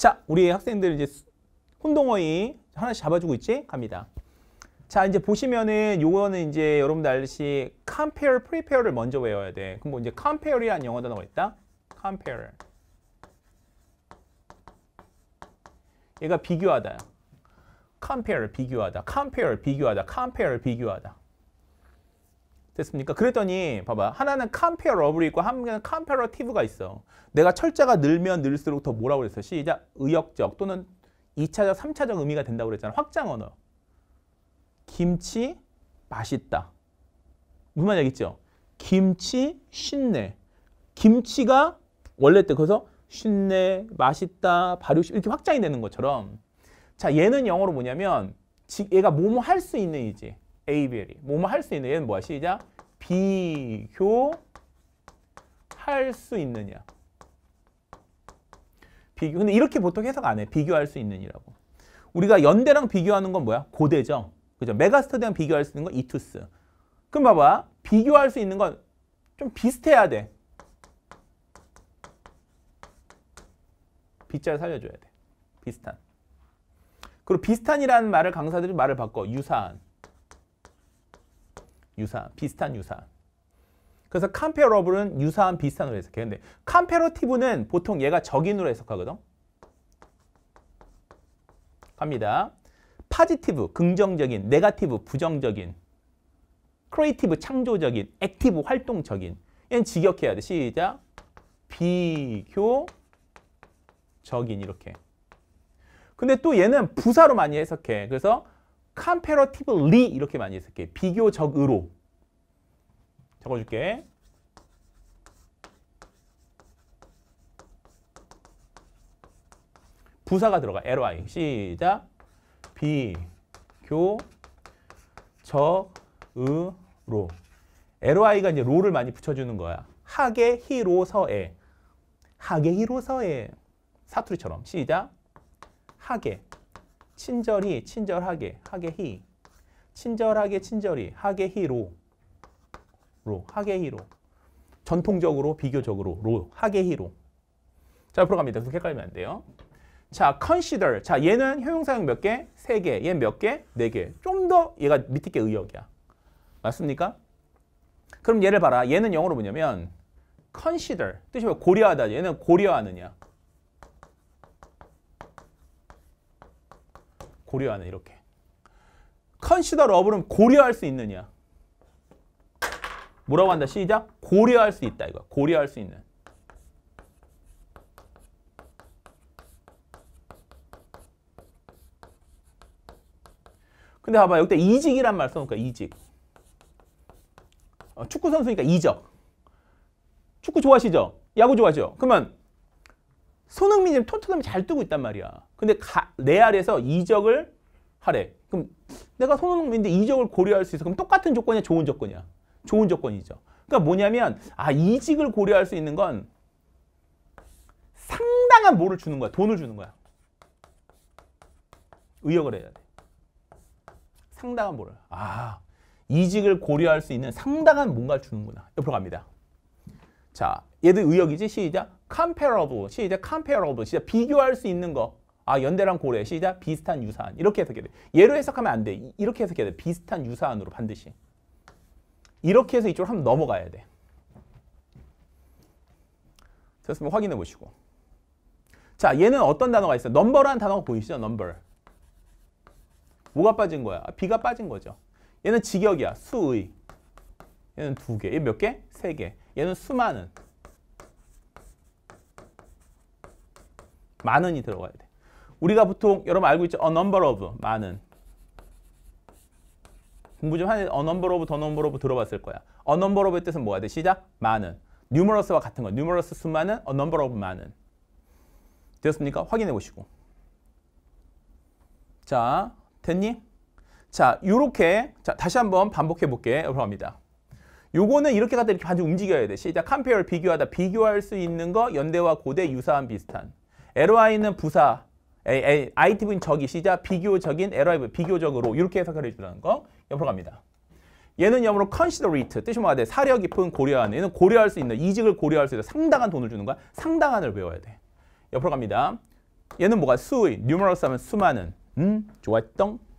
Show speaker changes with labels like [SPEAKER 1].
[SPEAKER 1] 자, 우리 학생들 이제 혼동어이 하나씩 잡아주고 있지? 갑니다. 자, 이제 보시면은 요거는 이제 여러분들 알듯이 compare, prepare를 먼저 외워야 돼. 그럼 뭐 이제 compare이라는 영어 단어가 있다. compare. 얘가 비교하다. compare, 비교하다. compare, 비교하다. compare, 비교하다. 됐습니까? 그랬더니 봐봐 하나는 컴페어 러블이 있고 한 개는 컴페러티브가 있어. 내가 철자가 늘면 늘수록 더 뭐라고 그랬어? 시작 의역적 또는 2차적, 3차적 의미가 된다고 그랬잖아. 확장 언어. 김치 맛있다. 무슨 말인지 알겠죠? 김치 신내. 김치가 원래 때거래서 신내, 맛있다, 발효 이렇게 확장이 되는 것처럼 자 얘는 영어로 뭐냐면 얘가 뭐뭐 할 수 있는 이지. 에이벨이 뭐뭐 할 수 있는 얘는 뭐야? 시작 비교할 수 있느냐. 비교. 근데 이렇게 보통 해석 안 해. 비교할 수 있느니라고. 우리가 연대랑 비교하는 건 뭐야? 고대죠. 그죠? 메가스터디랑 비교할 수 있는 건 이투스. 그럼 봐봐. 비교할 수 있는 건 좀 비슷해야 돼. B자를 살려줘야 돼. 비슷한. 그리고 비슷한이라는 말을 강사들이 말을 바꿔. 유사한. 유사한, 비슷한 유사한. 그래서 c a m 컴페어러블은 유사한, 비슷한으로 해석해. 요 근데 c a m 컴페러티브는 보통 얘가 적인으로 해석하거든. 갑니다. 파지티브, 긍정적인, 네가티브, 부정적인, 크리에이티브, 창조적인, 액티브, 활동적인. 얘는 직역해야 돼. 시작. 비교적인 이렇게. 근데 또 얘는 부사로 많이 해석해. 그래서 comparatively 이렇게 많이 했을게. 비교적으로. 적어줄게. 부사가 들어가. ly. 시작. 비교적으로. ly가 이제 로를 많이 붙여주는 거야. 하게 히로서에. 하게 히로서에. 사투리처럼. 시작. 하게. 친절히, 친절하게, 하게히. 친절하게, 친절히, 하게히로. 로, 하게히로. 전통적으로, 비교적으로, 로, 하게히로. 자, 앞으로 갑니다. 그렇게 헷갈리면 안 돼요. 자, consider. 자, 얘는 형용사형 몇 개? 세 개. 얘 몇 개? 네 개. 좀 더 얘가 밑에 게 의역이야. 맞습니까? 그럼 얘를 봐라. 얘는 영어로 뭐냐면 consider. 뜻이 뭐 고려하다. 얘는 고려하느냐. 고려하는 이렇게. 컨시더 러브는 고려할 수 있느냐. 뭐라고 한다? 시작. 고려할 수 있다 이거. 고려할 수 있는. 근데 봐봐. 여기다 이직이란 말 써놓으니까 이직. 어, 축구 선수니까 이적. 축구 좋아하시죠? 야구 좋아하죠? 그러면 손흥민이 지금 토트넘이 잘 뛰고 있단 말이야. 근데 가, 아래에서 이적을 하래. 그럼 내가 손흥민인데 이적을 고려할 수 있어. 그럼 똑같은 조건이야? 좋은 조건이야? 좋은 조건이죠. 그러니까 뭐냐면 아 이직을 고려할 수 있는 건 상당한 뭐를 주는 거야? 돈을 주는 거야. 의역을 해야 돼. 상당한 뭐를. 아 이직을 고려할 수 있는 상당한 뭔가를 주는구나. 옆으로 갑니다. 자 얘도 의역이지? 시작. comparable 시작 comparable 시작 비교할 수 있는 거. 아 연대랑 고래 시작 비슷한 유사한 이렇게 해석해야 돼. 얘로 해석하면 안 돼. 이렇게 해석해야 돼. 비슷한 유사한으로 반드시. 이렇게 해서 이쪽으로 한번 넘어가야 돼. 됐으면 확인해 보시고. 자, 얘는 어떤 단어가 있어요? 넘버라는 단어가 보이시죠? 넘버. 뭐가 빠진 거야? 아, 비가 빠진 거죠. 얘는 직역이야. 수의. 얘는 두 개. 얘몇 개? 세 개. 얘는 수많은. 만 원이 들어가야 돼. 우리가 보통 여러분 알고 있죠? a number of 만 원. 공부 좀 하는 a number of, the number of 들어봤을 거야. a number of의 뜻은 뭐야 돼? 시작? 많은. numerous와 같은 거. numerous 수많은 a number of 만 원. 되었습니까? 확인해 보시고. 자, 됐니? 자, 요렇게 자, 다시 한번 반복해 볼게. 여러분합니다. 요거는 이렇게 가다 이렇게 반드 움직여야 돼. 시작. 컴페어 비교하다. 비교할 수 있는 거 연대와 고대 유사한 비슷한. LY는 부사, ITV는 적이시자 비교적인 LY, 비교적으로 이렇게 해석을 해주라는 거 옆으로 갑니다. 얘는 영어로 considerate, 뜻이 뭐가 돼? 사려 깊은 고려하는, 얘는 고려할 수 있는, 이직을 고려할 수 있는 상당한 돈을 주는 거야. 상당한을 배워야 돼. 옆으로 갑니다. 얘는 뭐가? 수의, numerous 하면 수많은, 음, 좋았던,